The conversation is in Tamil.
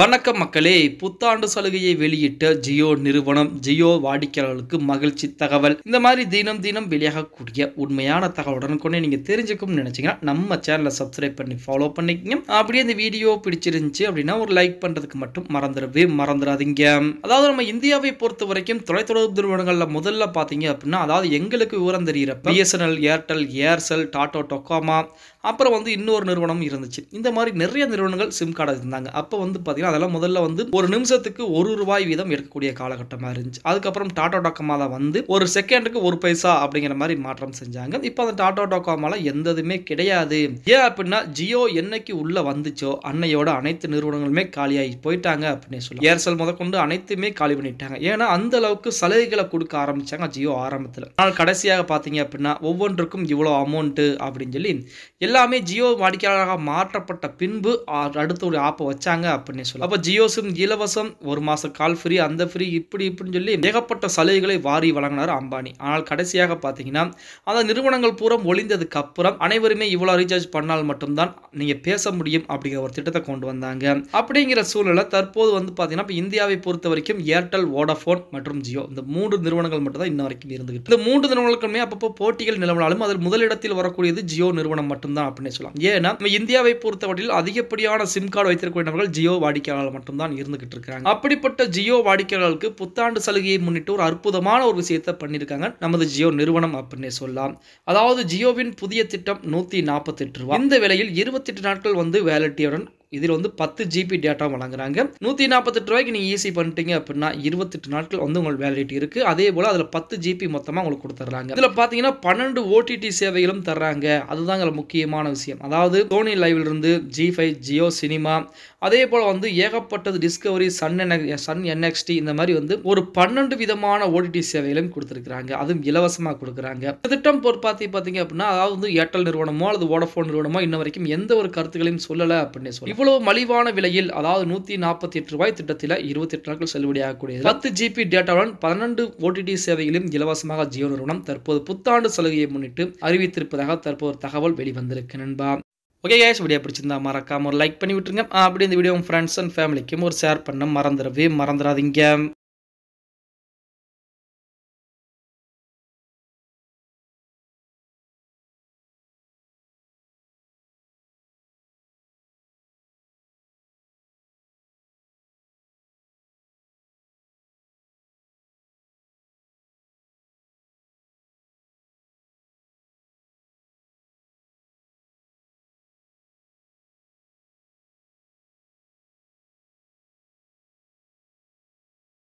வணக்கம் மக்களே புத்தாண்டு சலுகையை வெளியிட்ட ஜியோ நிறுவனம் ஜியோ வாடிக்கையாளர்களுக்கு மகிழ்ச்சி தகவல் இந்த மாதிரி தினம் தினம் வெளியாகக்கூடிய உண்மையான தகவலுடன் கொண்டு நீங்கள் தெரிஞ்சுக்கும் நினைச்சீங்கன்னா நம்ம சேனலை சப்ஸ்கிரைப் பண்ணி ஃபாலோ பண்ணிக்கங்க அப்படியே இந்த வீடியோ பிடிச்சிருந்துச்சு அப்படின்னா ஒரு லைக் பண்ணுறதுக்கு மட்டும் மறந்துடவே மறந்துடாதீங்க அதாவது நம்ம இந்தியாவை பொறுத்த வரைக்கும் தொலைத்தொடர்பு நிறுவனங்களில் முதல்ல பார்த்தீங்க அப்படின்னா அதாவது எங்களுக்கு விவரம் தெரிகிற BSNL Airtel Aircel Tata Docomo அப்புறம் வந்து இன்னொரு நிறுவனம் இருந்துச்சு இந்த மாதிரி நிறைய நிறுவனங்கள் சிம் கார்டு இருந்தாங்க அப்போ வந்து பார்த்தீங்கன்னா அதெல்லாம் முதல்ல வந்து ஒரு நிமிஷத்துக்கு ஒரு ரூபாய் வீதம் எடுக்கக்கூடிய காலகட்டமாக இருந்துச்சு அதுக்கப்புறம் டாடா டோக்கமாவில் வந்து ஒரு செகண்டுக்கு ஒரு பைசா அப்படிங்கிற மாதிரி மாற்றம் செஞ்சாங்க இப்போ அந்த டாடா டோக்கோமால எந்ததுமே கிடையாது ஏன் அப்படின்னா ஜியோ என்னைக்கு உள்ள வந்துச்சோ அன்னையோட அனைத்து நிறுவனங்களுமே காலியாகி போயிட்டாங்க அப்படின்னு சொல்லி ஏர்செல் முதற்கொண்டு அனைத்துமே காலி பண்ணிட்டாங்க ஏன்னா அந்த அளவுக்கு சலுகைகளை கொடுக்க ஆரம்பிச்சாங்க ஜியோ ஆரம்பத்தில் ஆனால் கடைசியாக பார்த்தீங்க அப்படின்னா ஒவ்வொன்றுக்கும் இவ்வளோ அமௌண்ட்டு அப்படின்னு சொல்லி எல்லாமே ஜியோ வாடிக்கையாளராக மாற்றப்பட்ட பின்பு அடுத்த ஒரு ஆப்பை வச்சாங்க அப்படின்னு அப்படின்னு சொல்லலாம் அப்போ ஜியோ சிம் இலவசம் ஒரு மாதம் கால் ஃப்ரீ அந்த ஃப்ரீ இப்படி இப்படின்னு சொல்லி ஏகப்பட்ட சலுகைகளை வாரி வழங்கினார் அம்பானி ஆனால் கடைசியாக பார்த்தீங்கன்னா அந்த நிறுவனங்கள் பூரம் ஒளிந்ததுக்கு அப்புறம் அனைவருமே இவ்வளோ ரீசார்ஜ் பண்ணால் மட்டும்தான் நீங்கள் பேச முடியும் அப்படிங்கிற ஒரு திட்டத்தை கொண்டு வந்தாங்க அப்படிங்கிற சூழ்நிலை தற்போது வந்து பார்த்தீங்கன்னா இப்போ இந்தியாவை பொறுத்த வரைக்கும் ஏர்டெல் ஓடாஃபோன் மற்றும் ஜியோ இந்த மூன்று நிறுவனங்கள் மட்டும் தான் இன்ன வரைக்கும் இருந்துகிட்டு இந்த மூன்று நிறுவனங்களுக்குமே அப்பப்போ போட்டிகள் நிலவினாலும் அதில் முதலிடத்தில் வரக்கூடியது ஜியோ நிறுவனம் மட்டும்தான் அப்படின்னு சொல்லலாம் ஏன்னா நம்ம இந்தியாவை பொறுத்தவரையில் அதிகப்படியான சிம் கார்டு வைத்திருக்கக்கூடியவர்கள் ஜியோ வாடிக்கையாளர்கள் மட்டும்தான் இருந்துகிட்டு இருக்காங்க அப்படிப்பட்ட ஜியோ வாடிக்கையாளர்களுக்கு புத்தாண்டு சலுகையை முன்னிட்டு ஒரு அற்புதமான ஒரு விஷயத்தை பண்ணியிருக்காங்க நமது ஜியோ நிறுவனம் அப்படின்னு சொல்லலாம் அதாவது ஜியோவின் புதிய திட்டம் நாற்பத்தி நாற்பத்தெட்டு ரூபா இந்த விலையில் இருபத்தெட்டு நாட்கள் வந்து வேலட்டியுடன் இதில் வந்து பத்து ஜிபி டேட்டா வழங்குறாங்க நூற்றி நாற்பத்தெட்டு ரூபாய்க்கு நீங்கள் ஈஸி e பண்ணிட்டீங்க அப்படின்னா இருபத்தெட்டு நாட்கள் வந்து உங்களுக்கு வேலிடிட்டி இருக்குது அதே போல் அதில் பத்து ஜிபி மொத்தமாக உங்களுக்கு கொடுத்துட்றாங்க இதில் பார்த்தீங்கன்னா பன்னெண்டு ஓடிடி சேவைகளும் தர்றாங்க அதுதாங்க முக்கியமான விஷயம் அதாவது சோனி இருந்து ஜி ஃபைவ் ஜியோ சினிமா அதே போல் வந்து ஏகப்பட்டது டிஸ்கவரி சன் என் சன் என்எக்ஸ்டி இந்த மாதிரி வந்து ஒரு பன்னெண்டு விதமான ஓடிடி சேவைகளும் கொடுத்துருக்குறாங்க அதுவும் இலவசமாக கொடுக்குறாங்க இந்த திட்டம் பொறுப்பாத்தி பார்த்தீங்க அப்படின்னா அதாவது ஏர்டெல் நிறுவனமோ அல்லது வோடஃபோன் நிறுவனமோ இன்ன வரைக்கும் எந்த ஒரு கருத்துக்களையும் சொல்லலை அப்படின்னு சொல்லி இவ்வளோ மலிவான விலையில் அதாவது நூற்றி நாற்பத்தி எட்டு ரூபாய் திட்டத்தில் இருபத்தி எட்டு நாட்கள் செல்லுபடியாகக்கூடியது பத்து ஜிபி டேட்டாவுடன் பன்னெண்டு ஓடிடி சேவைகளையும் இலவசமாக ஜியோ நிறுவனம் தற்போது புத்தாண்டு சலுகையை முன்னிட்டு அறிவித்திருப்பதாக தற்போது தகவல் வெளிவந்திருக்கு நண்பா ஓகே கேஷ் வீடியோ பிடிச்சிருந்தா மறக்காம ஒரு லைக் பண்ணி விட்டுருங்க அப்படி இந்த வீடியோ உங்கள் ஃப்ரெண்ட்ஸ் அண்ட் ஃபேமிலிக்கும் ஒரு ஷேர் பண்ண மறந்துடவே மறந்துடாதீங்க